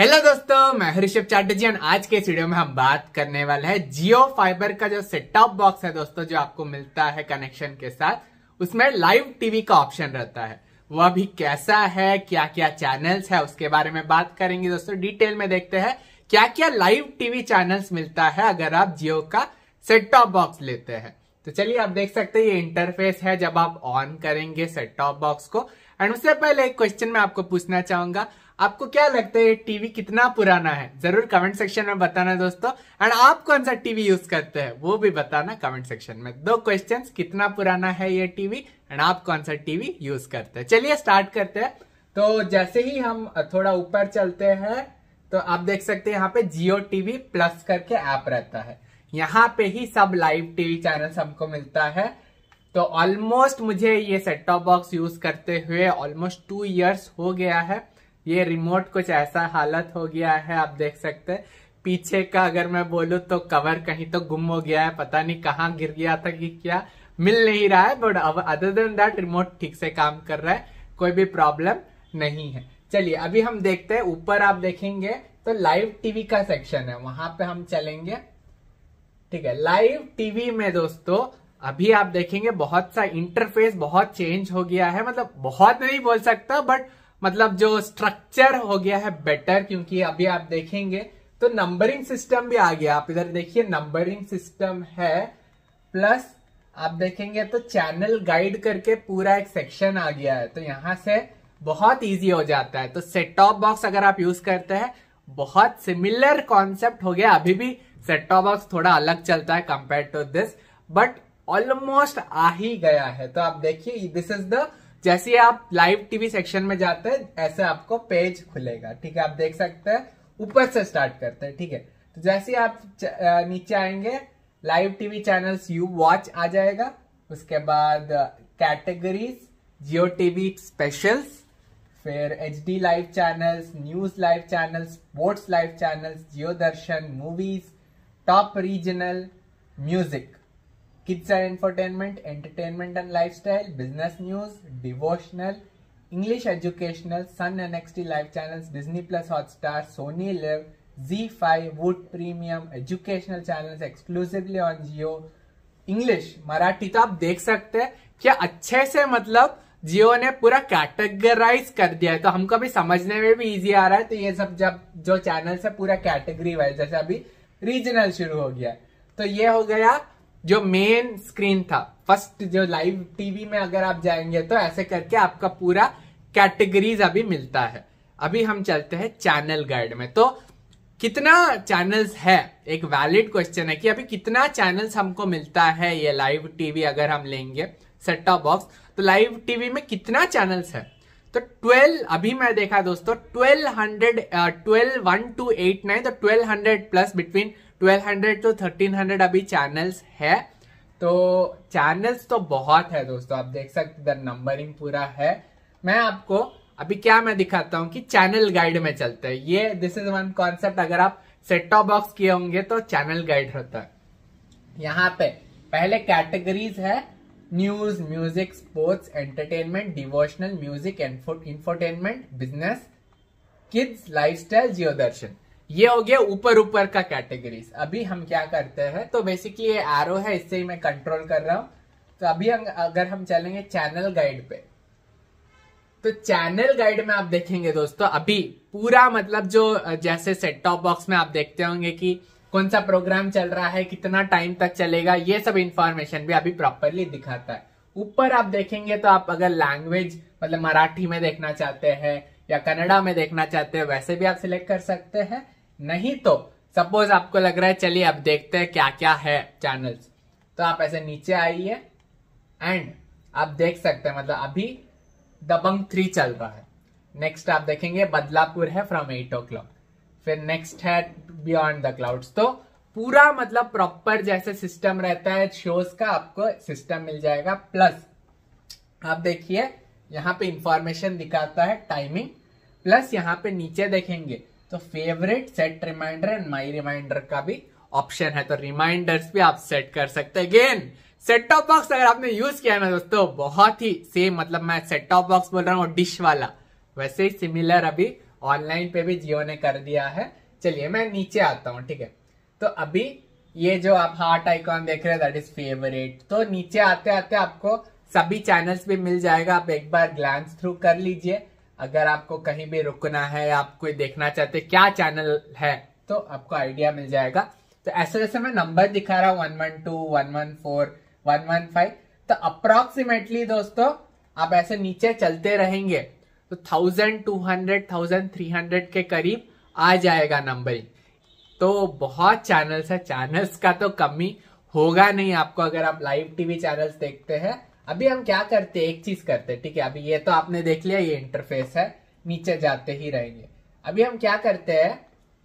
hello दोस्तों मैं हरिषभ चैटर्जी और आज के इस वीडियो में हम बात करने वाले हैं जियो फाइबर का जो सेटअप बॉक्स है दोस्तों जो आपको मिलता है कनेक्शन के साथ उसमें लाइव टीवी का ऑप्शन रहता है वो अभी कैसा है क्या क्या चैनल्स है उसके बारे में बात करेंगे दोस्तों डिटेल में देखते हैं क्या क्या लाइव टीवी चैनल्स मिलता है अगर आप जियो का टॉप बॉक्स लेते हैं तो चलिए आप देख सकते हैं ये इंटरफेस है जब आप ऑन करेंगे सेट टॉप बॉक्स को एंड उससे पहले एक क्वेश्चन मैं आपको पूछना चाहूंगा आपको क्या लगता है ये टीवी कितना पुराना है जरूर कमेंट सेक्शन में बताना दोस्तों एंड आप कौन सा टीवी यूज करते हैं वो भी बताना कमेंट सेक्शन में दो क्वेश्चन कितना पुराना है ये टीवी एंड आप कौन सा टीवी यूज करते हैं चलिए स्टार्ट करते हैं तो जैसे ही हम थोड़ा ऊपर चलते हैं तो आप देख सकते हैं यहाँ पे जियो टीवी प्लस करके ऐप रहता है यहाँ पे ही सब लाइव टीवी चैनल हमको मिलता है तो ऑलमोस्ट मुझे ये सेट टॉप बॉक्स यूज करते हुए ऑलमोस्ट टू इयर्स हो गया है ये रिमोट कुछ ऐसा हालत हो गया है आप देख सकते हैं पीछे का अगर मैं बोलू तो कवर कहीं तो गुम हो गया है पता नहीं कहाँ गिर गया था कि क्या मिल नहीं रहा है but other than that remote ठीक से काम कर रहा है कोई भी प्रॉब्लम नहीं है चलिए अभी हम देखते हैं ऊपर आप देखेंगे तो लाइव टीवी का सेक्शन है वहां पे हम चलेंगे ठीक है लाइव टीवी में दोस्तों अभी आप देखेंगे बहुत सा इंटरफेस बहुत चेंज हो गया है मतलब बहुत नहीं बोल सकता बट मतलब जो स्ट्रक्चर हो गया है बेटर क्योंकि अभी आप देखेंगे तो नंबरिंग सिस्टम भी आ गया आप इधर देखिए नंबरिंग सिस्टम है प्लस आप देखेंगे तो चैनल गाइड करके पूरा एक सेक्शन आ गया है तो यहां से बहुत इजी हो जाता है तो सेट टॉप बॉक्स अगर आप यूज करते हैं बहुत सिमिलर कॉन्सेप्ट हो गया अभी भी सेट टॉप बॉक्स थोड़ा अलग चलता है compare to this but almost आ ही गया है तो आप देखिए दिस इज द जैसे आप लाइव टीवी सेक्शन में जाते हैं ऐसे आपको पेज खुलेगा ठीक है आप देख सकते हैं ऊपर से स्टार्ट करते हैं ठीक है तो जैसे आप नीचे आएंगे live TV channels you watch आ जाएगा उसके बाद कैटेगरीज जियो टीवी स्पेशल्स फिर H D live channels news live channels sports live channels Jio Darshan movies top regional music kids and entertainment, entertainment and lifestyle, business news, devotional, English educational, Sun NXT live channels, Disney Plus Hotstar, Sony Live, Z5, Wood Premium, educational channels exclusively on Jio, English, Marathi तो आप देख सकते हैं क्या अच्छे से मतलब जियो ने पूरा कैटेगराइज कर दिया है तो हमको भी समझने में भी इजी आ रहा है तो ये सब जब जो चैनल है पूरा कैटेगरी वाइज जैसे अभी रीजनल शुरू हो गया तो ये हो गया जो मेन स्क्रीन था फर्स्ट जो लाइव टीवी में अगर आप जाएंगे तो ऐसे करके आपका पूरा कैटेगरीज अभी मिलता है अभी हम चलते हैं चैनल गाइड में तो कितना चैनल्स है एक वैलिड क्वेश्चन है कि अभी कितना चैनल्स हमको मिलता है ये लाइव टीवी अगर हम लेंगे सेट टॉप बॉक्स तो लाइव टीवी में कितना चैनल्स है तो 12 अभी मैं देखा दोस्तों 1200 hundred twelve one two eight nine तो 1200 प्लस बिटवीन 1200 टू थर्टीन 1300 अभी चैनल्स है तो चैनल्स तो बहुत है दोस्तों आप देख सकते इधर नंबरिंग पूरा है मैं आपको अभी क्या मैं दिखाता हूँ कि चैनल गाइड में चलते हैं ये दिस इज वन कॉन्सेप्ट अगर आप सेट टॉप बॉक्स किए होंगे तो चैनल गाइड होता है यहाँ पे पहले कैटेगरीज है news music sports entertainment devotional music and infotainment business kids lifestyle JioDarshan ये हो गया ऊपर ऊपर का कैटेगरीज अभी हम क्या करते हैं तो बेसिकली ये आरो है इससे ही मैं कंट्रोल कर रहा हूं तो अभी हम अगर हम चलेंगे चैनल गाइड पे तो चैनल गाइड में आप देखेंगे दोस्तों अभी पूरा मतलब जो जैसे सेट टॉप बॉक्स में आप देखते होंगे कि कौन सा प्रोग्राम चल रहा है कितना टाइम तक चलेगा ये सब इंफॉर्मेशन भी अभी प्रॉपरली दिखाता है ऊपर आप देखेंगे तो आप अगर लैंग्वेज मतलब मराठी में देखना चाहते हैं या कनाडा में देखना चाहते हैं वैसे भी आप सिलेक्ट कर सकते हैं नहीं तो सपोज आपको लग रहा है चलिए अब देखते हैं क्या क्या है चैनल्स तो आप ऐसे नीचे आइए एंड आप देख सकते हैं मतलब अभी दबंग थ्री चल रहा है नेक्स्ट आप देखेंगे बदलापुर है फ्रॉम एट ओ क्लॉक फिर नेक्स्ट है बियॉन्ड द क्लाउड्स तो पूरा मतलब प्रॉपर जैसे सिस्टम रहता है शोज का आपको सिस्टम मिल जाएगा प्लस आप देखिए यहाँ पे इंफॉर्मेशन दिखाता है टाइमिंग प्लस यहाँ पे नीचे देखेंगे तो favourite set reminder and my reminder का भी ऑप्शन है तो रिमाइंडर्स भी आप सेट कर सकते हैं अगेन सेट टॉप बॉक्स अगर आपने यूज किया है ना दोस्तों बहुत ही सेम मतलब मैं सेट टॉप बॉक्स बोल रहा हूँ डिश वाला वैसे ही सिमिलर अभी ऑनलाइन पे भी जियो ने कर दिया है चलिए मैं नीचे आता हूँ ठीक है तो अभी ये जो आप हार्ट आइकॉन देख रहे हैं दैट इज फेवरेट तो नीचे आते आते आपको सभी चैनल्स भी मिल जाएगा आप एक बार ग्लांस थ्रू कर लीजिए अगर आपको कहीं भी रुकना है आप कोई देखना चाहते क्या चैनल है तो आपको आइडिया मिल जाएगा तो ऐसे जैसे मैं नंबर दिखा रहा हूँ one one two one one four one one five तो अप्रोक्सीमेटली दोस्तों आप ऐसे नीचे चलते रहेंगे तो thousand two hundred thousand three hundred के करीब आ जाएगा नंबरिंग तो बहुत चैनल्स है चैनल्स का तो कमी होगा नहीं आपको अगर आप लाइव टीवी चैनल्स देखते हैं अभी हम क्या करते हैं एक चीज करते हैं ठीक है अभी ये तो आपने देख लिया ये इंटरफेस है नीचे जाते ही रहेंगे अभी हम क्या करते हैं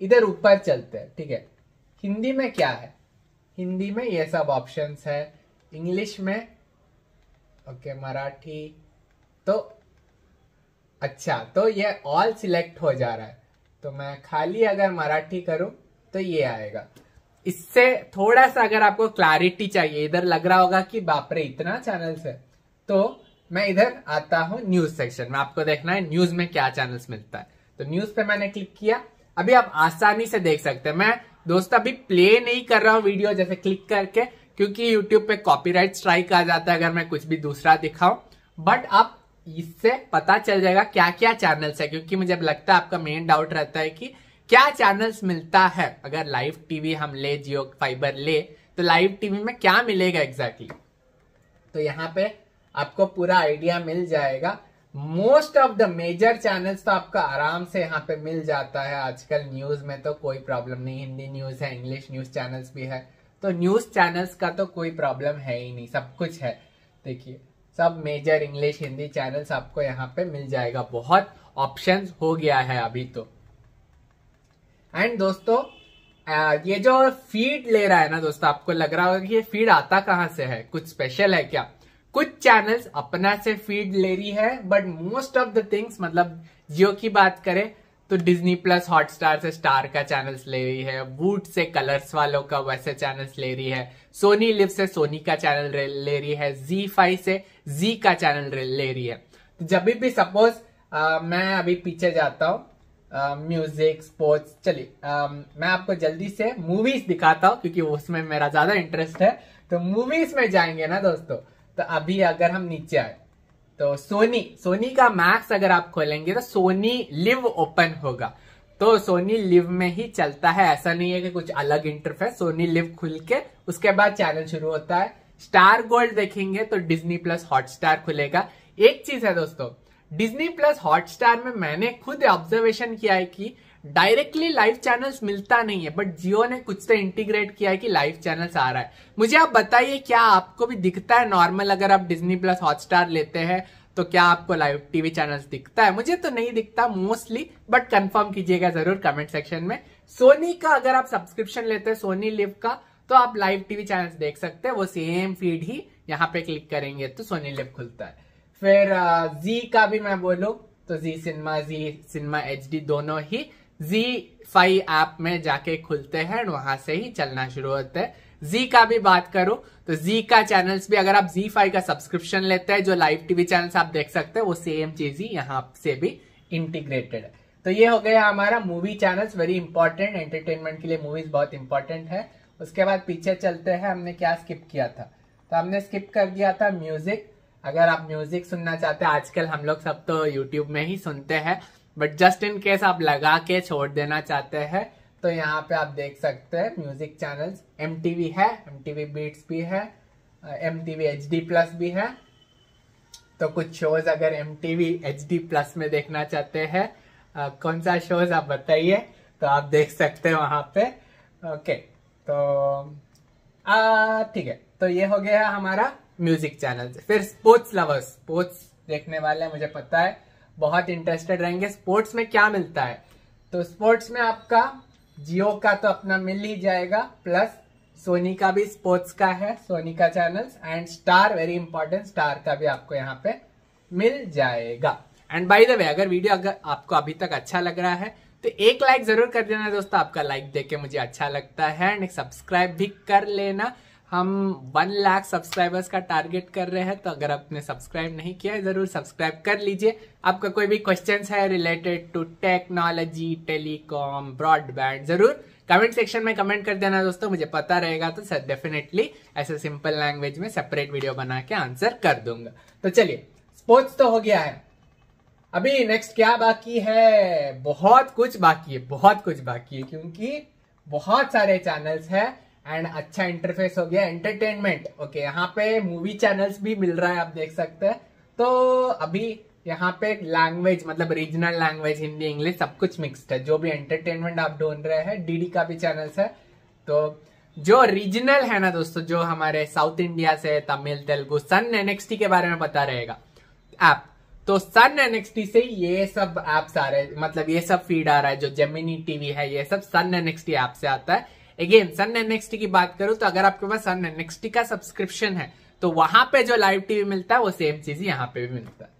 इधर ऊपर चलते हैं ठीक है हिंदी में क्या है हिंदी में ये सब ऑप्शंस है इंग्लिश में ओके मराठी तो अच्छा तो ये ऑल सिलेक्ट हो जा रहा है तो मैं खाली अगर मराठी करूं तो ये आएगा इससे थोड़ा सा अगर आपको क्लैरिटी चाहिए इधर लग रहा होगा कि बापरे इतना चैनल्स है तो मैं इधर आता हूं न्यूज सेक्शन में आपको देखना है न्यूज में क्या चैनल्स मिलता है तो न्यूज पे मैंने क्लिक किया अभी आप आसानी से देख सकते हैं मैं दोस्तों अभी प्ले नहीं कर रहा हूँ वीडियो जैसे क्लिक करके क्योंकि यूट्यूब पे कॉपीराइट स्ट्राइक आ जाता है अगर मैं कुछ भी दूसरा दिखाऊं बट आप इससे पता चल जाएगा क्या क्या चैनल्स है क्योंकि मुझे लगता है आपका मेन डाउट रहता है कि क्या चैनल्स मिलता है अगर लाइव टीवी हम ले जियो फाइबर ले तो लाइव टीवी में क्या मिलेगा एग्जैक्टली तो यहाँ पे आपको पूरा आइडिया मिल जाएगा most of the major channels तो आपका आराम से यहाँ पे मिल जाता है आजकल न्यूज में तो कोई प्रॉब्लम नहीं हिंदी न्यूज है इंग्लिश न्यूज चैनल्स भी है तो न्यूज चैनल्स का तो कोई प्रॉब्लम है ही नहीं सब कुछ है देखिए सब मेजर इंग्लिश हिंदी चैनल्स आपको यहाँ पे मिल जाएगा बहुत ऑप्शंस हो गया है अभी तो एंड दोस्तों आ, ये जो फीड ले रहा है ना दोस्तों आपको लग रहा होगा कि ये फीड आता कहाँ से है कुछ स्पेशल है क्या कुछ चैनल्स अपना से फीड ले रही है but most of the things मतलब जियो की बात करें तो डिज्नी प्लस हॉटस्टार से स्टार का चैनल्स ले रही है वूट से कलर्स वालों का वैसे चैनल्स ले रही है सोनी लिव से सोनी का चैनल ले रही है जी फाइव से जी का चैनल ले रही है तो जब भी सपोज मैं अभी पीछे जाता हूँ म्यूजिक स्पोर्ट्स चलिए मैं आपको जल्दी से मूवीज दिखाता हूँ क्योंकि उसमें मेरा ज्यादा इंटरेस्ट है तो मूवीज में जाएंगे ना दोस्तों तो अभी अगर हम नीचे आए तो सोनी सोनी का मैक्स अगर आप खोलेंगे तो सोनी लिव ओपन होगा तो सोनी लिव में ही चलता है ऐसा नहीं है कि कुछ अलग इंटरफेस सोनी लिव खुल के उसके बाद चैनल शुरू होता है स्टार गोल्ड देखेंगे तो डिज्नी प्लस हॉटस्टार खुलेगा एक चीज है दोस्तों डिज्नी प्लस हॉटस्टार में मैंने खुद ऑब्जर्वेशन किया है कि डायरेक्टली लाइव चैनल्स मिलता नहीं है बट जियो ने कुछ तो इंटीग्रेट किया है कि लाइव चैनल्स आ रहा है मुझे आप बताइए क्या आपको भी दिखता है नॉर्मल अगर आप डिज्नी प्लस हॉटस्टार लेते हैं तो क्या आपको लाइव टीवी चैनल्स दिखता है मुझे तो नहीं दिखता मोस्टली बट कंफर्म कीजिएगा जरूर कमेंट सेक्शन में सोनी का अगर आप सब्सक्रिप्शन लेते हैं सोनी लिव का तो आप लाइव टीवी चैनल्स देख सकते हैं वो सेम फीड ही यहाँ पे क्लिक करेंगे तो सोनी लिव खुलता है फिर जी का भी मैं बोलू तो Zee cinema Zee cinema H दोनों ही जी फाइव ऐप में जाके खुलते हैं वहां से ही चलना शुरू होता है जी का भी बात करूं तो जी का चैनल्स भी अगर आप जी फाइव का सब्सक्रिप्शन लेते हैं जो लाइव टीवी चैनल्स आप देख सकते हैं वो सेम चीज ही यहाँ से भी इंटीग्रेटेड है तो ये हो गया हमारा movie channels very important entertainment के लिए मूवीज बहुत इंपॉर्टेंट है उसके बाद पीछे चलते हैं हमने क्या स्किप किया था तो हमने स्किप कर दिया था म्यूजिक अगर आप म्यूजिक सुनना चाहते हैं आजकल हम लोग सब तो यूट्यूब में ही सुनते हैं बट जस्ट इन केस आप लगा के छोड़ देना चाहते हैं तो यहाँ पे आप देख सकते हैं म्यूजिक चैनल्स एम है एम टीवी बीट्स भी है M TV H D plus भी है तो कुछ शोज अगर M TV H D plus में देखना चाहते हैं कौन सा शोज आप बताइए तो आप देख सकते हैं वहां पे ओके तो ठीक है तो ये हो गया हमारा म्यूजिक चैनल फिर स्पोर्ट्स लवर्स स्पोर्ट्स देखने वाले हैं मुझे पता है बहुत इंटरेस्टेड रहेंगे स्पोर्ट्स में क्या मिलता है तो स्पोर्ट्स में आपका जियो का तो अपना मिल ही जाएगा प्लस सोनी का भी स्पोर्ट्स का है सोनी का channel and Star very important Star का भी आपको यहाँ पे मिल जाएगा एंड बाई द वे अगर वीडियो अगर आपको अभी तक अच्छा लग रहा है तो एक लाइक जरूर कर देना दोस्तों आपका लाइक देके मुझे अच्छा लगता है एंड सब्सक्राइब भी कर लेना हम वन लाख सब्सक्राइबर्स का टारगेट कर रहे हैं तो अगर आपने सब्सक्राइब नहीं किया है जरूर सब्सक्राइब कर लीजिए आपका कोई भी क्वेश्चन है related to technology telecom broadband जरूर कमेंट सेक्शन में कमेंट कर देना दोस्तों मुझे पता रहेगा तो सर डेफिनेटली ऐसे सिंपल लैंग्वेज में सेपरेट वीडियो बना के आंसर कर दूंगा तो चलिए स्पोर्ट्स तो हो गया है अभी नेक्स्ट क्या बाकी है बहुत कुछ बाकी है बहुत कुछ बाकी है क्योंकि बहुत सारे चैनल्स हैं एंड अच्छा इंटरफेस हो गया एंटरटेनमेंट ओके यहाँ पे मूवी चैनल्स भी मिल रहा है आप देख सकते हैं तो अभी यहाँ पे लैंग्वेज मतलब रीजनल लैंग्वेज हिंदी इंग्लिश सब कुछ मिक्सड है जो भी एंटरटेनमेंट आप ढूंढ रहे हैं डीडी का भी चैनल्स है तो जो रीजनल है ना दोस्तों जो हमारे साउथ इंडिया से तमिल तेलुगु सन एनएक्सटी के बारे में पता रहेगा ऐप तो सन एनएक्सटी से ये सब एप्स आ रहे मतलब ये सब फीड आ रहा है जो जेमिनी टीवी है ये सब सन एनएक्सटी ऐप से आता है अगेन सन एनएक्सटी की बात करूं तो अगर आपके पास सन एनएक्सटी का सब्सक्रिप्शन है तो वहां पे जो लाइव टीवी मिलता है वो सेम चीज यहाँ पे भी मिलता है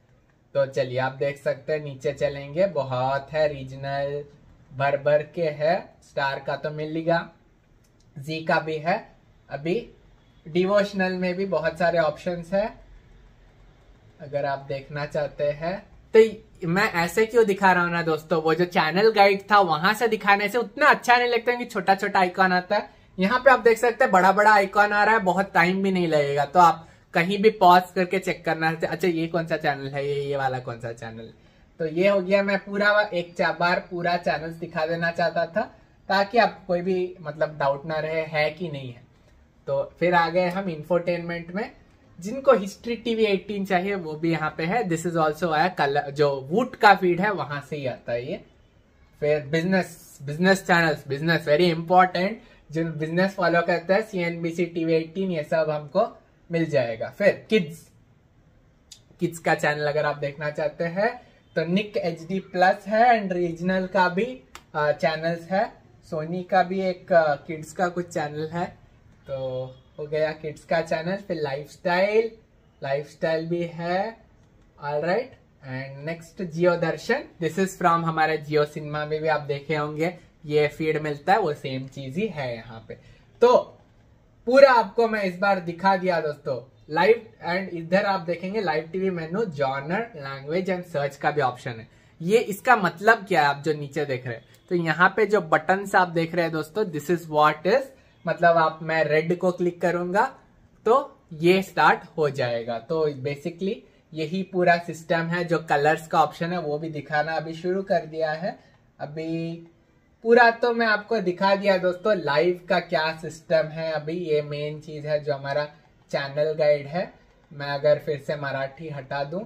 तो चलिए आप देख सकते हैं नीचे चलेंगे बहुत है रीजनल भर भर के है स्टार का तो मिल जी का भी है अभी डिवोशनल में भी बहुत सारे ऑप्शंस है अगर आप देखना चाहते हैं तो मैं ऐसे क्यों दिखा रहा हूँ ना दोस्तों वो जो चैनल गाइड था वहां से दिखाने से उतना अच्छा नहीं लगता कि छोटा छोटा आइकॉन आता है यहाँ पे आप देख सकते हैं बड़ा बड़ा आइकॉन आ रहा है बहुत टाइम भी नहीं लगेगा तो आप कहीं भी पॉज करके चेक करना है अच्छा ये कौन सा चैनल है ये ये वाला कौन सा चैनल तो ये हो गया मैं पूरा एक बार पूरा चैनल दिखा देना चाहता था ताकि आप कोई भी मतलब डाउट ना रहे है कि नहीं है तो फिर आ गए हम इंफोटेनमेंट में जिनको हिस्ट्री टीवी 18 चाहिए वो भी यहाँ पे है दिस इज ऑल्सो आया कलर जो वुड का फीड है वहां से ही आता है ये फिर business business channels business very important जो बिजनेस फॉलो करता है C N B C TV eighteen ये सब हमको मिल जाएगा फिर किड्स किड्स का चैनल अगर आप देखना चाहते हैं तो निक एच डी प्लस है एंड रीजनल का भी चैनल्स uh, है सोनी का भी एक किड्स uh, का कुछ चैनल है तो हो गया किड्स का चैनल फिर लाइफस्टाइल लाइफस्टाइल भी है all right and next Jio Darshan this is from हमारे जियो सिनेमा में भी आप देखे होंगे ये फीड मिलता है वो सेम चीज ही है यहाँ पे तो पूरा आपको मैं इस बार दिखा दिया दोस्तों लाइव एंड इधर आप देखेंगे live TV menu genre language and search का भी ऑप्शन है ये इसका मतलब क्या है आप जो नीचे देख रहे हैं तो यहाँ पे जो बटन आप देख रहे हैं दोस्तों दिस इज वॉट इज मतलब आप मैं रेड को क्लिक करूंगा तो ये स्टार्ट हो जाएगा तो बेसिकली यही पूरा सिस्टम है जो कलर्स का ऑप्शन है वो भी दिखाना अभी शुरू कर दिया है अभी पूरा तो मैं आपको दिखा दिया दोस्तों लाइव का क्या सिस्टम है अभी ये मेन चीज़ है जो हमारा चैनल गाइड है मैं अगर फिर से मराठी हटा दूं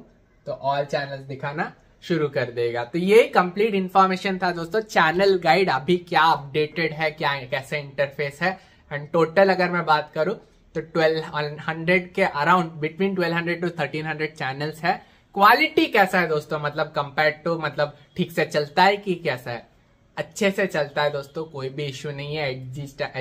तो ऑल चैनल्स दिखाना शुरू कर देगा तो ये कंप्लीट इंफॉर्मेशन था दोस्तों चैनल गाइड अभी क्या अपडेटेड है क्या कैसे इंटरफेस है एंड टोटल अगर मैं बात करूं तो ट्वेल्व हंड्रेड के around between twelve hundred to thirteen hundred channels है क्वालिटी कैसा है दोस्तों मतलब कंपेयर टू मतलब ठीक से चलता है कि कैसा है अच्छे से चलता है दोस्तों कोई भी इश्यू नहीं है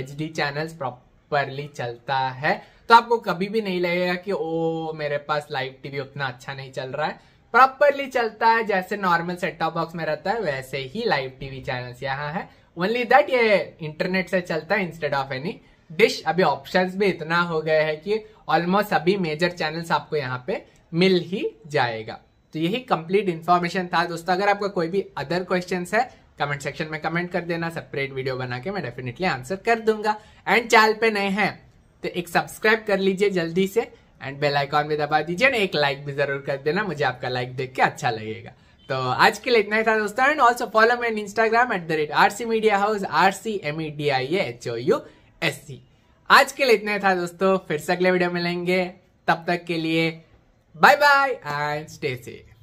एच डी चैनल प्रॉपरली चलता है तो आपको कभी भी नहीं लगेगा कि ओ मेरे पास लाइव टीवी उतना अच्छा नहीं चल रहा है प्रॉपरली चलता है जैसे नॉर्मल सेट टॉप बॉक्स में रहता है वैसे ही लाइव टीवी चैनल्स यहाँ है ओनली दैट ये इंटरनेट से चलता है इंस्टेड ऑफ एनी डिश अभी ऑप्शंस भी इतना हो गया है कि ऑलमोस्ट सभी मेजर चैनल्स आपको यहाँ पे मिल ही जाएगा तो यही कंप्लीट इन्फॉर्मेशन था दोस्तों अगर आपका कोई भी अदर क्वेश्चन है कमेंट सेक्शन में कमेंट कर देना सेपरेट वीडियो बना के मैं डेफिनेटली आंसर कर दूंगा एंड चैनल पे नए हैं तो एक सब्सक्राइब कर लीजिए जल्दी से एंड बेल आइकॉन भी दबा दीजिए एक लाइक भी जरूर कर देना मुझे आपका लाइक देख के अच्छा लगेगा तो आज के लिए इतना ही था दोस्तों and also follow me on Instagram at the rate R C media house R C M E D I H O U S C आज के लिए इतना ही था दोस्तों फिर से अगले वीडियो में लेंगे तब तक के लिए bye bye and stay safe